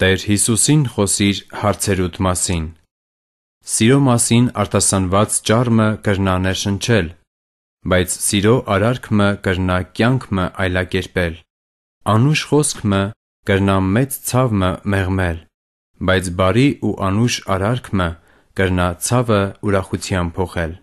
Տեր Հիսուսին խոսիր հարցերուդ մասին։ Սիրո մասին արտասանված ճառմը կրնան է շնչել, բայց սիրո արարքմը կրնա կյանքմը այլակերպել։ Անուշ խոսքմը կրնա մեծ ցավը մեղմել, բայց բարի ու անուշ արարքմը կրնա ցավը ուրախության փոխել։